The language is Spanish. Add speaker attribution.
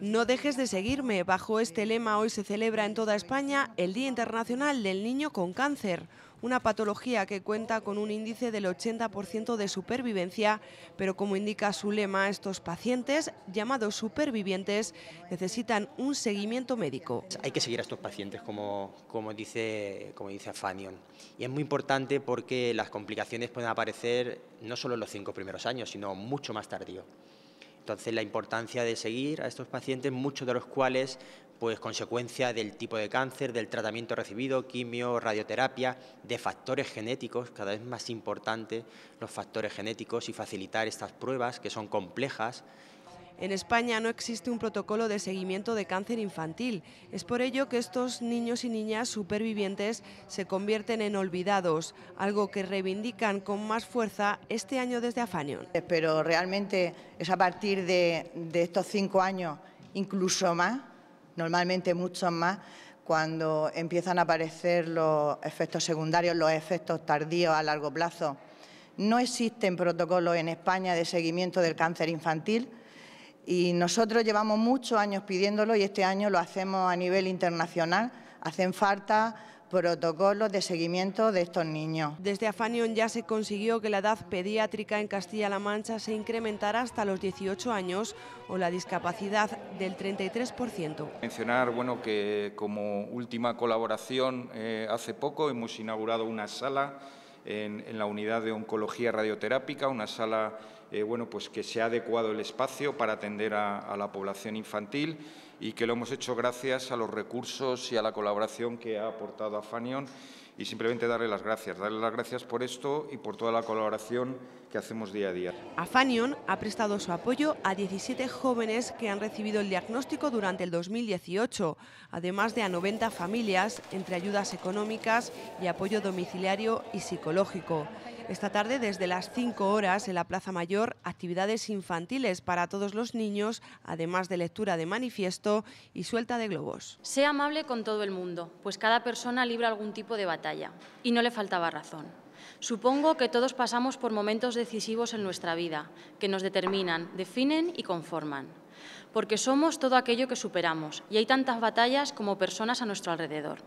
Speaker 1: No dejes de seguirme. Bajo este lema hoy se celebra en toda España el Día Internacional del Niño con Cáncer, una patología que cuenta con un índice del 80% de supervivencia, pero como indica su lema, estos pacientes, llamados supervivientes, necesitan un seguimiento médico.
Speaker 2: Hay que seguir a estos pacientes, como, dice, como dice Fanion. Y es muy importante porque las complicaciones pueden aparecer no solo en los cinco primeros años, sino mucho más tardío. Entonces, la importancia de seguir a estos pacientes, muchos de los cuales, pues consecuencia del tipo de cáncer, del tratamiento recibido, quimio, radioterapia, de factores genéticos, cada vez más importante los factores genéticos y facilitar estas pruebas que son complejas
Speaker 1: en España no existe un protocolo de seguimiento de cáncer infantil. Es por ello que estos niños y niñas supervivientes se convierten en olvidados, algo que reivindican con más fuerza este año desde Afanion. Pero realmente es a partir de, de estos cinco años,
Speaker 3: incluso más, normalmente muchos más, cuando empiezan a aparecer los efectos secundarios, los efectos tardíos a largo plazo. No existen protocolos en España de seguimiento del cáncer infantil y nosotros llevamos muchos años pidiéndolo y este año lo hacemos a nivel internacional. Hacen falta protocolos de seguimiento de estos niños.
Speaker 1: Desde Afanion ya se consiguió que la edad pediátrica en Castilla-La Mancha se incrementara hasta los 18 años o la discapacidad del 33%.
Speaker 4: Mencionar bueno, que como última colaboración eh, hace poco hemos inaugurado una sala en, la unidad de oncología radioterápica, una sala eh, bueno, pues que se ha adecuado el espacio para atender a la población infantil y que lo hemos hecho gracias a los recursos y a la colaboración que ha aportado Afanion... y simplemente darle las gracias, darle las gracias por esto y por toda la colaboración que hacemos día a día.
Speaker 1: Afanion ha prestado su apoyo a 17 jóvenes que han recibido el diagnóstico durante el 2018, además de a 90 familias entre ayudas económicas y apoyo domiciliario y psicológico. Esta tarde, desde las 5 horas, en la Plaza Mayor, actividades infantiles para todos los niños, además de lectura de manifiesto y suelta de globos.
Speaker 5: Sea amable con todo el mundo, pues cada persona libra algún tipo de batalla y no le faltaba razón. Supongo que todos pasamos por momentos decisivos en nuestra vida, que nos determinan, definen y conforman. Porque somos todo aquello que superamos y hay tantas batallas como personas a nuestro alrededor.